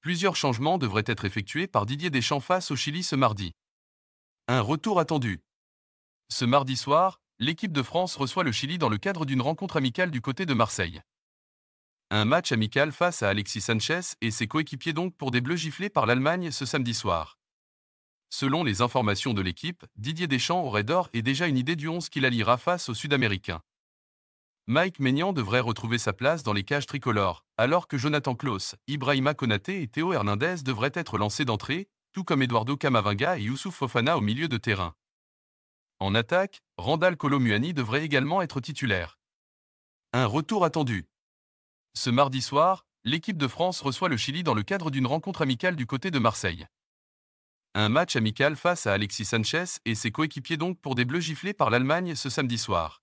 Plusieurs changements devraient être effectués par Didier Deschamps face au Chili ce mardi. Un retour attendu. Ce mardi soir, l'équipe de France reçoit le Chili dans le cadre d'une rencontre amicale du côté de Marseille. Un match amical face à Alexis Sanchez et ses coéquipiers donc pour des bleus giflés par l'Allemagne ce samedi soir. Selon les informations de l'équipe, Didier Deschamps aurait d'or et déjà une idée du 11 qu'il alliera face aux Sud-Américains. Mike Maignan devrait retrouver sa place dans les cages tricolores, alors que Jonathan Klaus, Ibrahima Konaté et Théo Hernandez devraient être lancés d'entrée, tout comme Eduardo Camavinga et Youssouf Fofana au milieu de terrain. En attaque, Randall Colomuani devrait également être titulaire. Un retour attendu. Ce mardi soir, l'équipe de France reçoit le Chili dans le cadre d'une rencontre amicale du côté de Marseille. Un match amical face à Alexis Sanchez et ses coéquipiers donc pour des bleus giflés par l'Allemagne ce samedi soir.